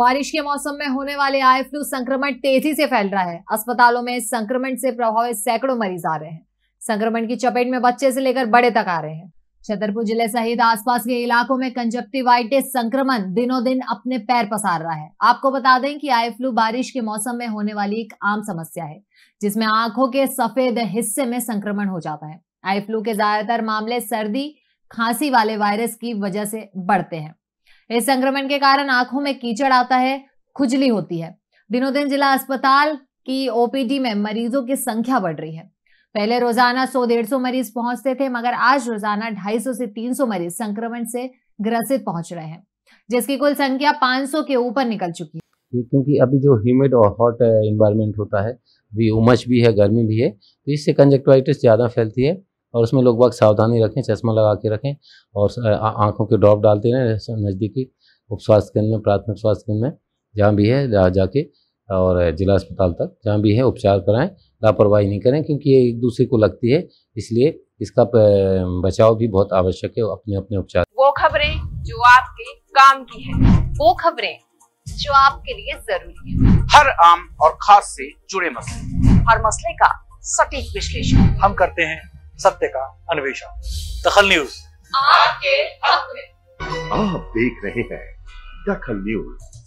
बारिश के मौसम में होने वाले आई फ्लू संक्रमण तेजी से फैल रहा है अस्पतालों में संक्रमण से प्रभावित सैकड़ों मरीज आ रहे हैं संक्रमण की चपेट में बच्चे से लेकर बड़े तक आ रहे हैं छतरपुर जिले सहित आसपास के इलाकों में कंजप्टिवाइटिस संक्रमण दिनों दिन अपने पैर पसार रहा है आपको बता दें कि आई फ्लू बारिश के मौसम में होने वाली एक आम समस्या है जिसमें आंखों के सफेद हिस्से में संक्रमण हो जाता है आई फ्लू के ज्यादातर मामले सर्दी खांसी वाले वायरस की वजह से बढ़ते हैं इस संक्रमण के कारण आंखों में कीचड़ आता है खुजली होती है दिनों दिन जिला अस्पताल की ओपीडी में मरीजों की संख्या बढ़ रही है पहले रोजाना 100-150 मरीज पहुंचते थे मगर आज रोजाना 250 से 300 मरीज संक्रमण से ग्रसित पहुंच रहे हैं जिसकी कुल संख्या 500 के ऊपर निकल चुकी है क्योंकि अभी जो ह्यूमिड और हॉट इन्वायरमेंट uh, होता है भी उमस भी है गर्मी भी है तो इससे कंजक्टिवाइटिस ज़्यादा फैलती है और उसमें लोग बहुत सावधानी रखें चश्मा लगा के रखें और आँखों के ड्रॉप डालते रहें नज़दीकी उप स्वास्थ्य केंद्र में प्राथमिक स्वास्थ्य केंद्र में जहाँ भी है जाके और जिला अस्पताल तक जहाँ भी है उपचार कराएं लापरवाही नहीं करें क्योंकि ये एक दूसरे को लगती है इसलिए इसका बचाव भी बहुत आवश्यक है अपने अपने उपचार वो खबरें जो आपके काम की है वो खबरें जो आपके लिए जरूरी है हर आम और खास से जुड़े मसले हर मसले का सटीक विश्लेषण हम करते हैं सत्य का अन्वेषण दखल न्यूज आपके हक में आप देख रहे हैं दखल न्यूज